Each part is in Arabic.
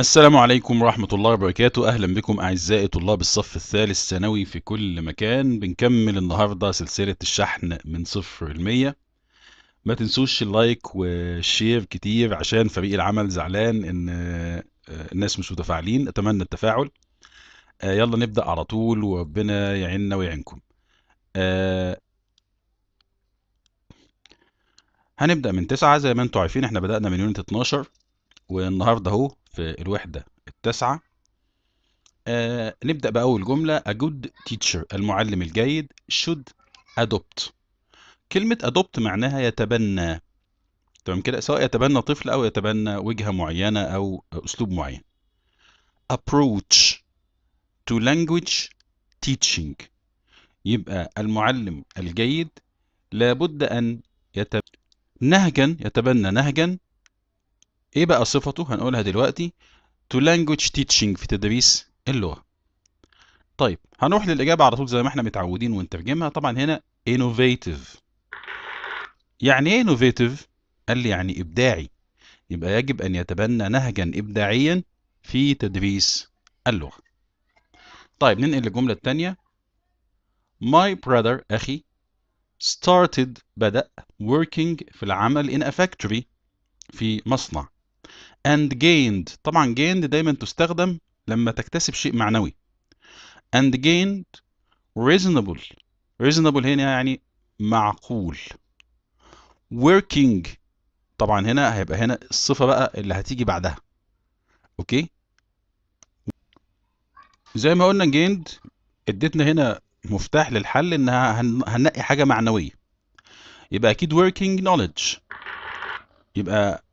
السلام عليكم ورحمة الله وبركاته أهلا بكم أعزائي طلاب الصف الثالث ثانوي في كل مكان بنكمل النهاردة سلسلة الشحن من صفر المية ما تنسوش اللايك والشير كتير عشان فريق العمل زعلان إن آه، الناس مش متفاعلين أتمنى التفاعل آه، يلا نبدأ على طول وربنا يعيننا ويعينكم آه، هنبدأ من تسعة زي ما انتم عارفين احنا بدأنا من يونت 12 والنهارده اهو في الوحده التاسعه آه نبدا باول جمله a good teacher المعلم الجيد should adopt كلمه adopt معناها يتبنى تمام كده سواء يتبنى طفل او يتبنى وجهه معينه او اسلوب معين approach to language teaching يبقى المعلم الجيد لابد ان يتبنى نهجا يتبنى نهجا ايه بقى صفته هنقولها دلوقتي to language teaching في تدريس اللغه طيب هنروح للاجابه على طول زي ما احنا متعودين ونترجمها طبعا هنا innovative يعني ايه innovative قال لي يعني ابداعي يبقى يجب ان يتبنى نهجا ابداعيا في تدريس اللغه طيب ننقل للجمله الثانيه my brother اخي started بدأ working في العمل in a factory في مصنع and gained طبعا gained دايما تستخدم لما تكتسب شيء معنوي and gained reasonable reasonable هنا يعني معقول working طبعا هنا هيبقى هنا الصفة بقى اللي هتيجي بعدها اوكي زي ما قلنا gained اديتنا هنا مفتاح للحل انها هننقي حاجة معنوية يبقى اكيد working knowledge يبقى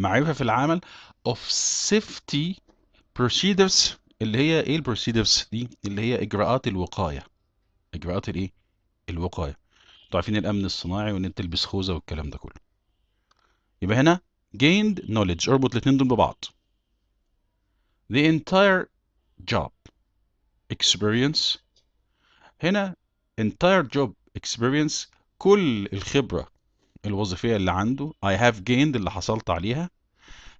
معرفة في العمل of safety procedures اللي هي ايه البروسيدرز دي اللي هي اجراءات الوقاية اجراءات الايه الوقاية انتوا عارفين الامن الصناعي وان انت تلبس خوذة والكلام ده كله يبقى هنا gained knowledge اربط الاثنين دول ببعض the entire job experience هنا entire job experience كل الخبرة الوظيفية اللي عنده I have gained اللي حصلت عليها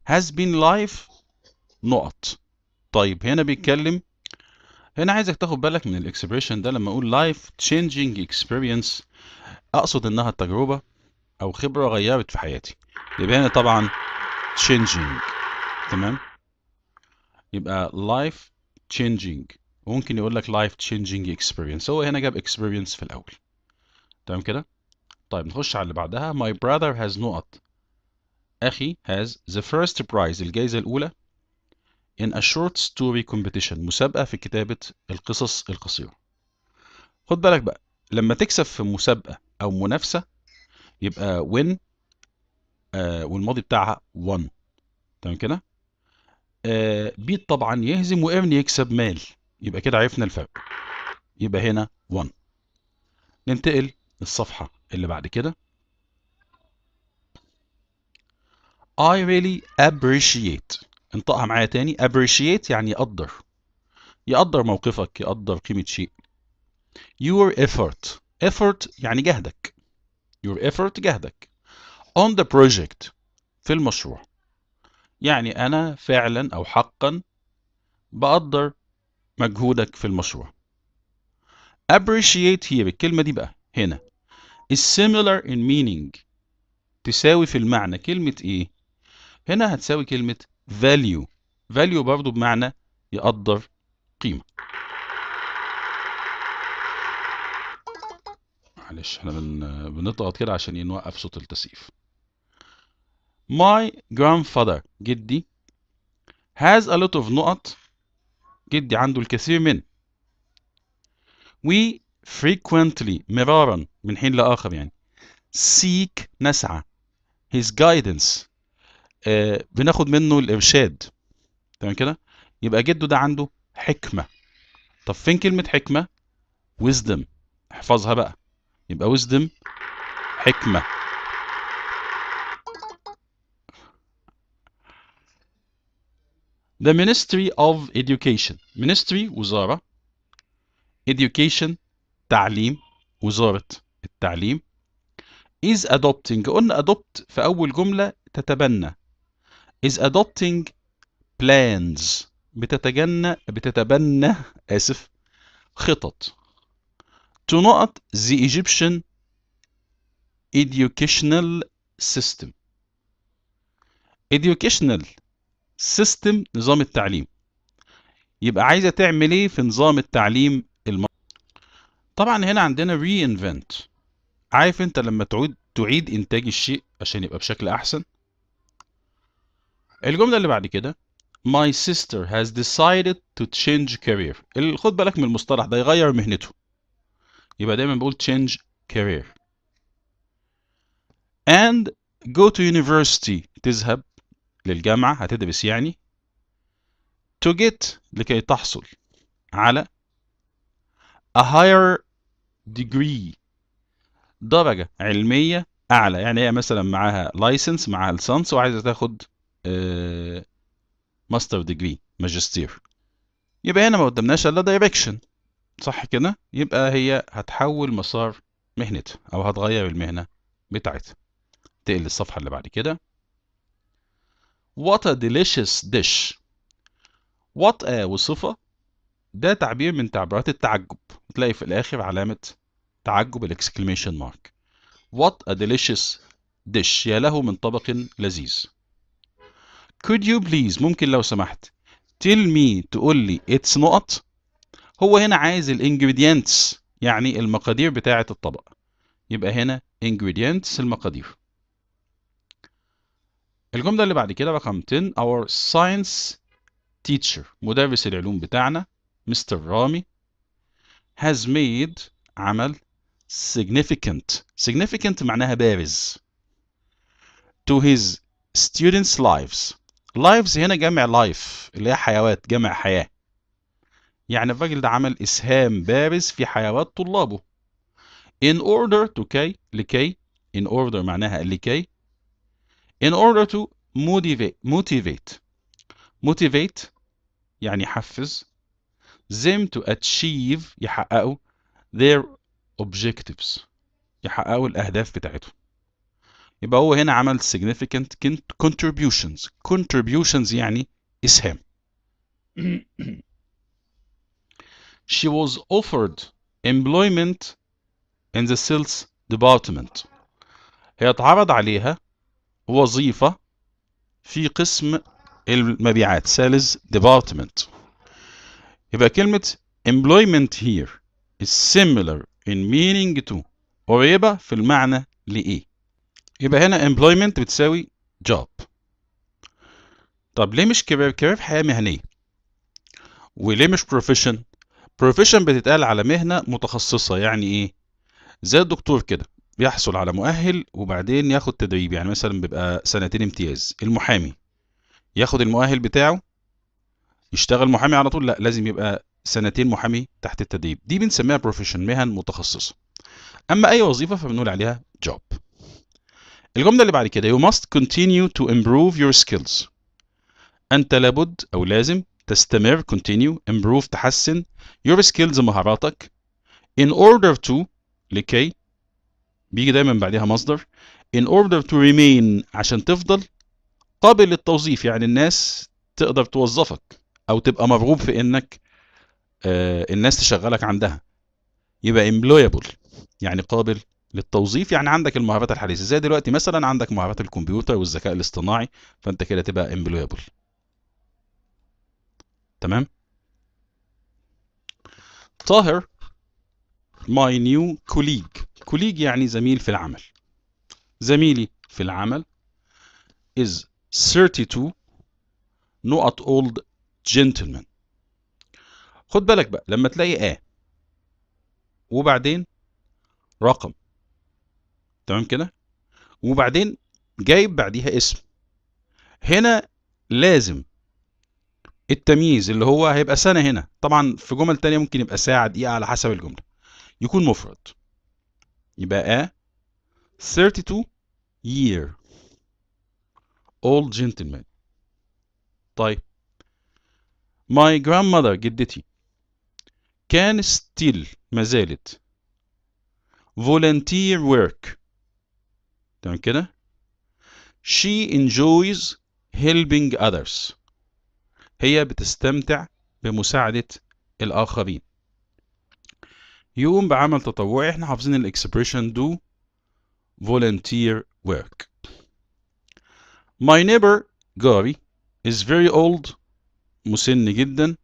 has been life نقط طيب هنا بيتكلم هنا عايزك تاخد بالك من الاكسبريشن ده لما اقول life changing experience اقصد انها تجربه او خبره غيرت في حياتي يبقى هنا طبعا changing تمام يبقى life changing وممكن يقول لك life changing experience هو هنا جاب experience في الاول تمام كده طيب نخش على اللي بعدها my brother has نقط أخي has the first prize الجائزة الأولى in a short story competition مسابقة في كتابة القصص القصيرة خد بالك بقى لما تكسب في مسابقة أو منافسة يبقى win آه والماضي بتاعها won تمام كده آه بيت طبعا يهزم وإرن يكسب مال يبقى كده عرفنا الفرق يبقى هنا won ننتقل للصفحة اللي بعد كده I really appreciate انطقها معايا تاني appreciate يعني يقدر يقدر موقفك يقدر قيمة شيء your effort effort يعني جهدك your effort جهدك on the project في المشروع يعني أنا فعلا أو حقا بقدر مجهودك في المشروع appreciate هي الكلمة دي بقى هنا is similar in meaning تساوي في المعنى كلمة إيه هنا هتساوي كلمة value value برضو بمعنى يقدر قيمة معلش احنا بنضغط كده عشان نوقف صوت التسقيف My grandfather جدي has a lot of نقط جدي عنده الكثير من We frequently مرارا من حين لآخر يعني seek نسعى his guidance آه، بناخد منه الارشاد تمام كده يبقى جده ده عنده حكمه طب فين كلمه حكمه wisdom احفظها بقى يبقى wisdom حكمه The Ministry of Education Ministry وزارة Education تعليم وزارة التعليم is adopting قلنا adopt في أول جملة تتبنى is adopting plans بتتجنى بتتبنى آسف خطط to not the Egyptian educational system educational system نظام التعليم يبقى عايزة تعمل ايه في نظام التعليم المصري طبعا هنا عندنا reinvent عارف انت لما تعود تعيد انتاج الشيء عشان يبقى بشكل احسن الجملة اللي بعد كده My sister has decided to change career خد بالك من المصطلح ده يغير مهنته يبقى دايما بقول change career and go to university تذهب للجامعة هتدرس يعني to get لكي تحصل على a higher degree درجة علمية أعلى يعني هي مثلا معاها license معاها license وعايزة تاخد ماستر ديجري ماجستير يبقى هنا ما قدامناش الا دايركشن صح كده يبقى هي هتحول مسار مهنتها او هتغير المهنه بتاعتها تقل الصفحه اللي بعد كده What a delicious dish What a وصفة ده تعبير من تعبيرات التعجب تلاقي في الآخر علامة تعجب الاكسكليميشن مارك What a delicious dish يا له من طبق لذيذ could you please ممكن لو سمحت tell me تقول لي its نقط هو هنا عايز الانجريدينتس يعني المقادير بتاعة الطبق يبقى هنا ingredients المقادير الجملة اللي بعد كده رقم 10 our science teacher مدرس العلوم بتاعنا مستر رامي has made عمل significant significant معناها بارز to his students lives لايفز هنا جمع لايف اللي هي حيوات جمع حياة يعني الراجل ده عمل إسهام بارز في حيوات طلابه in order to كي لكي in order معناها لكي in order to motivate motivate motivate يعني يحفز them to achieve يحققوا their objectives يحققوا الأهداف بتاعتهم يبقى هو هنا عمل significant contributions contributions يعني إسهام she was offered employment in the sales department هي اتعرض عليها وظيفة في قسم المبيعات sales department يبقى كلمة employment here is similar in meaning to قريبة في المعنى لإيه يبقى هنا employment بتساوي job طب ليه مش كباب كباب حياة مهنية وليه مش profession profession بتتقال على مهنة متخصصة يعني ايه زي الدكتور كده بيحصل على مؤهل وبعدين ياخد تدريب يعني مثلا بيبقى سنتين امتياز المحامي ياخد المؤهل بتاعه يشتغل محامي على طول لا لازم يبقى سنتين محامي تحت التدريب دي بنسميها بروفيشن مهن متخصصه اما اي وظيفه فبنقول عليها جوب الجملة اللي بعد كده you must continue to improve your skills أنت لابد أو لازم تستمر continue improve تحسن your skills مهاراتك in order to لكي بيجي دايما بعدها مصدر in order to remain عشان تفضل قابل للتوظيف يعني الناس تقدر توظفك أو تبقى مرغوب في إنك آه الناس تشغلك عندها يبقى employable يعني قابل للتوظيف يعني عندك المهارات الحديثه زي دلوقتي مثلا عندك مهارات الكمبيوتر والذكاء الاصطناعي فانت كده تبقى امبلويبل تمام طاهر my new colleague colleague يعني زميل في العمل زميلي في العمل is 32 not اولد جنتلمان خد بالك بقى لما تلاقي اه وبعدين رقم تمام كده وبعدين جايب بعديها اسم هنا لازم التمييز اللي هو هيبقى سنة هنا طبعا في جمل تانية ممكن يبقى ساعة إيه، دقيقة على حسب الجملة يكون مفرد يبقى a 32 year old gentleman طيب my grandmother جدتي كان still ما زالت volunteer work تمام كده she enjoys helping others هي بتستمتع بمساعدة الآخرين يقوم بعمل تطوعي احنا حافظين الاكسبريشن do volunteer work my neighbor جاري is very old مسن جدا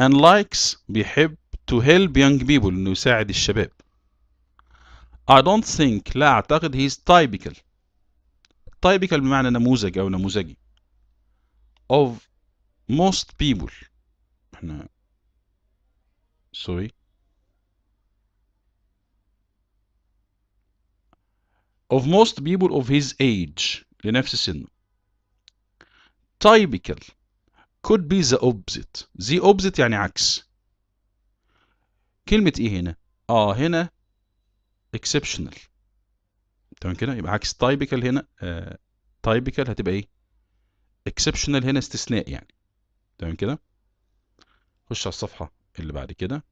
and likes بيحب to help young people انه يساعد الشباب I don't think لا أعتقد he's typical typical بمعنى نموذج أو نموذجي of most people احنا sorry of most people of his age لنفس سنه typical could be the opposite the opposite يعني عكس كلمة ايه هنا؟ اه هنا اكسبشنال تمام كده يبقى عكس تايبيكال هنا تايبيكال آه، هتبقى ايه اكسبشنال هنا استثناء يعني تمام كده خش على الصفحه اللي بعد كده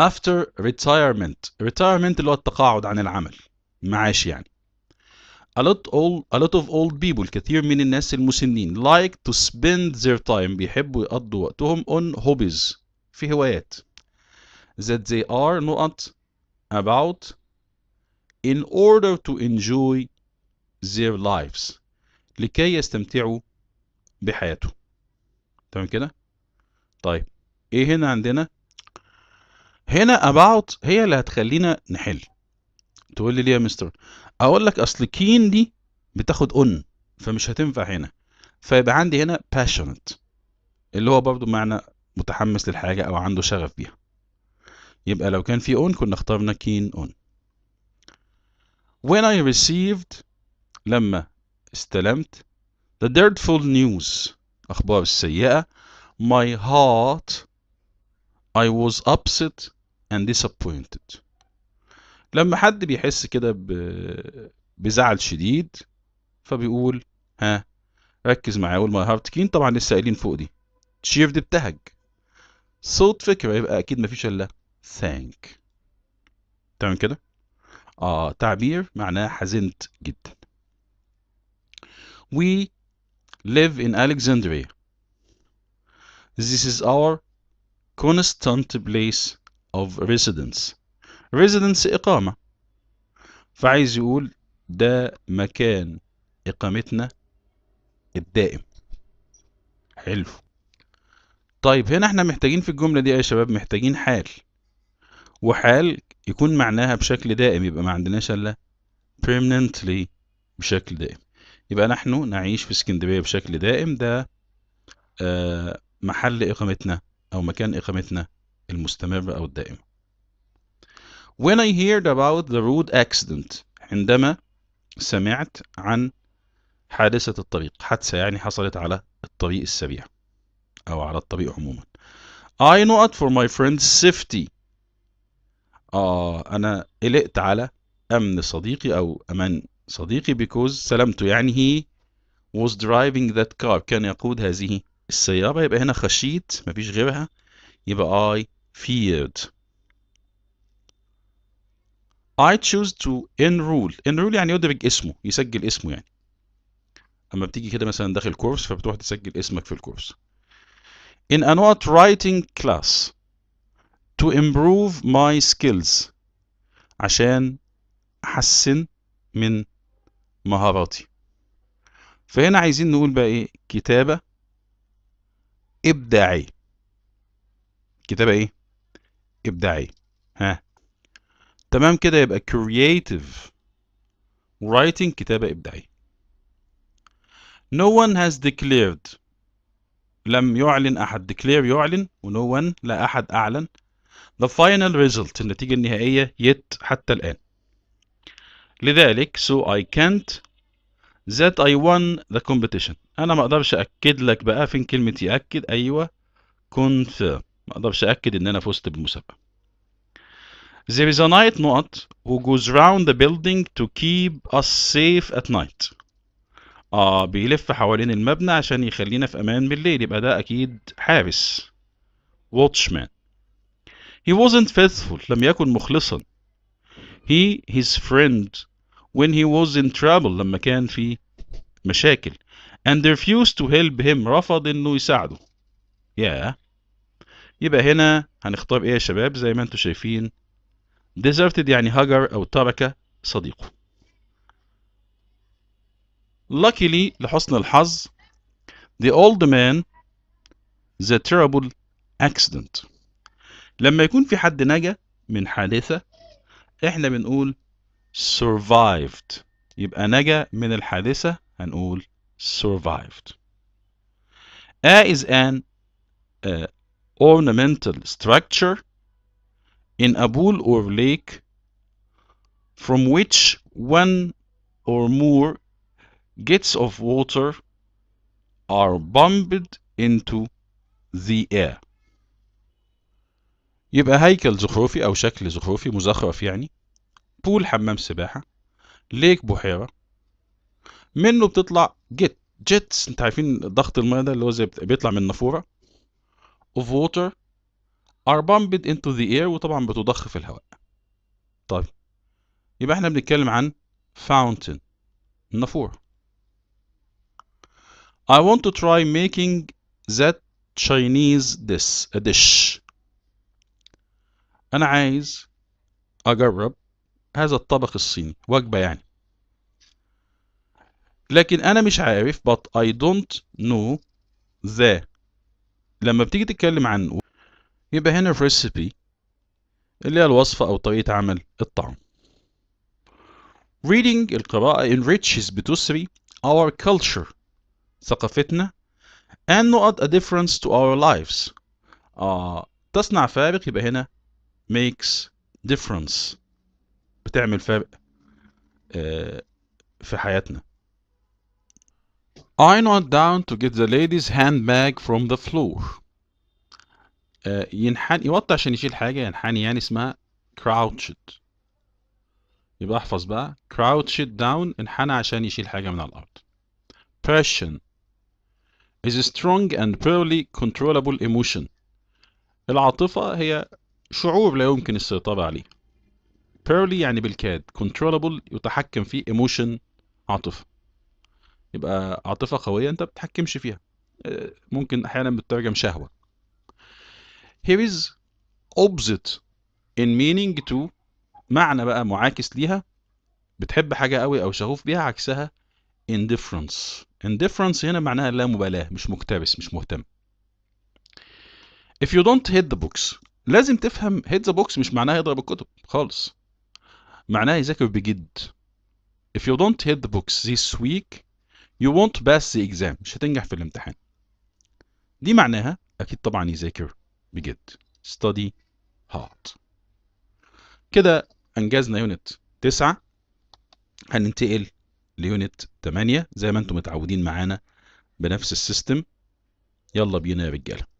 after retirement retirement اللي هو التقاعد عن العمل معاش يعني a lot all a lot of old people كثير من الناس المسنين like to spend their time بيحبوا يقضوا وقتهم on hobbies في هوايات that they are not about in order to enjoy their lives لكي يستمتعوا بحياتهم تمام كده طيب ايه هنا عندنا هنا about هي اللي هتخلينا نحل تقول لي ليه يا مستر اقول لك اصل كين دي بتاخد on فمش هتنفع هنا فيبقى عندي هنا passionate اللي هو برضو معنى متحمس للحاجة او عنده شغف بيها يبقى لو كان في اون كنا اخترنا كين اون when I received لما استلمت the dreadful news أخبار السيئة my heart I was upset and disappointed لما حد بيحس كده بزعل شديد فبيقول ها ركز معايا قول ماي هارت كين طبعا لسه قايلين فوق دي تشيرد ابتهج صوت فكره يبقى اكيد مفيش الا thank تمام كده اه تعبير معناه حزنت جدا we live in Alexandria this is our constant place of residence residence إقامة فعايز يقول ده مكان إقامتنا الدائم حلو طيب هنا احنا محتاجين في الجملة دي يا شباب محتاجين حال وحال يكون معناها بشكل دائم يبقى ما عندناش الا permanently بشكل دائم يبقى نحن نعيش في اسكندريه بشكل دائم ده آه محل اقامتنا او مكان اقامتنا المستمره او الدائمه when I heard about the road accident عندما سمعت عن حادثة الطريق حادثة يعني حصلت على الطريق السريع أو على الطريق عموما I know it for my friend's safety آه أنا قلقت على أمن صديقي أو أمان صديقي بيكوز سلامته يعني he was driving that car كان يقود هذه السيارة يبقى هنا خشيت مفيش غيرها يبقى I feared I choose to enroll enroll يعني يدرج اسمه يسجل اسمه يعني أما بتيجي كده مثلا داخل كورس فبتروح تسجل اسمك في الكورس in an art writing class to improve my skills عشان أحسن من مهاراتي فهنا عايزين نقول بقى إيه كتابة إبداعية كتابة إيه إبداعية ها تمام كده يبقى creative writing كتابة إبداعية No one has declared لم يعلن أحد declare يعلن و no one لا أحد أعلن The final result النتيجة النهائية yet حتى الآن لذلك so I can't that I won the competition أنا ما أقدرش أكد لك بقى فين كلمة يأكد أيوة confirm ما أقدرش أكد إن أنا فزت بالمسابقة There is a night knot who goes round the building to keep us safe at night آه بيلف حوالين المبنى عشان يخلينا في أمان بالليل يبقى ده أكيد حارس watchman He wasn't faithful لم يكن مخلصا He his friend when he was in trouble لما كان في مشاكل and refused to help him رفض انه يساعده yeah. يبقى هنا هنختار ايه يا شباب زي ما انتم شايفين deserted يعني هجر او ترك صديقه luckily لحسن الحظ the old man the terrible accident لما يكون في حد نجا من حادثة احنا بنقول survived يبقى نجا من الحادثة هنقول survived A is an uh, ornamental structure in a pool or lake from which one or more gets of water are pumped into the air يبقى هيكل زخرفي أو شكل زخرفي مزخرف يعني بول حمام سباحة ليك بحيرة منه بتطلع جيت جيتس انت عارفين ضغط الماء ده اللي هو زي بيطلع من النافورة of water are pumped into the air وطبعا بتضخ في الهواء طيب يبقى احنا بنتكلم عن fountain النافورة I want to try making that Chinese dish, a dish انا عايز اجرب هذا الطبق الصيني وجبه يعني لكن انا مش عارف but I don't know the لما بتيجي تتكلم عنه يبقى هنا recipe اللي هي الوصفة أو طريقة عمل الطعام reading القراءة enriches بتسري our culture ثقافتنا and not a difference to our lives آه تصنع فارق يبقى هنا makes difference بتعمل فرق في حياتنا I went down to get the lady's handbag from the floor ينحن يوطي عشان يشيل حاجة ينحني يعني اسمها crouched يبقى احفظ بقى crouched down انحنى عشان يشيل حاجة من الأرض passion is a strong and purely controllable emotion العاطفة هي شعور لا يمكن السيطرة عليه بيرلي يعني بالكاد كنترولبل يتحكم فيه ايموشن عاطفة يبقى عاطفة قوية انت بتتحكمش فيها آه، ممكن احيانا بتترجم شهوة here is opposite in meaning to معنى بقى معاكس ليها بتحب حاجة قوي او شغوف بيها عكسها indifference indifference هنا معناها لا مبالاة مش مكتبس مش مهتم if you don't hit the books لازم تفهم هيد ذا بوكس مش معناها يضرب الكتب خالص معناها يذاكر بجد if you don't hit the books this week you won't pass the exam مش هتنجح في الامتحان دي معناها اكيد طبعا يذاكر بجد study hard كده انجزنا يونت 9 هننتقل ليونت 8 زي ما انتم متعودين معانا بنفس السيستم يلا بينا يا رجاله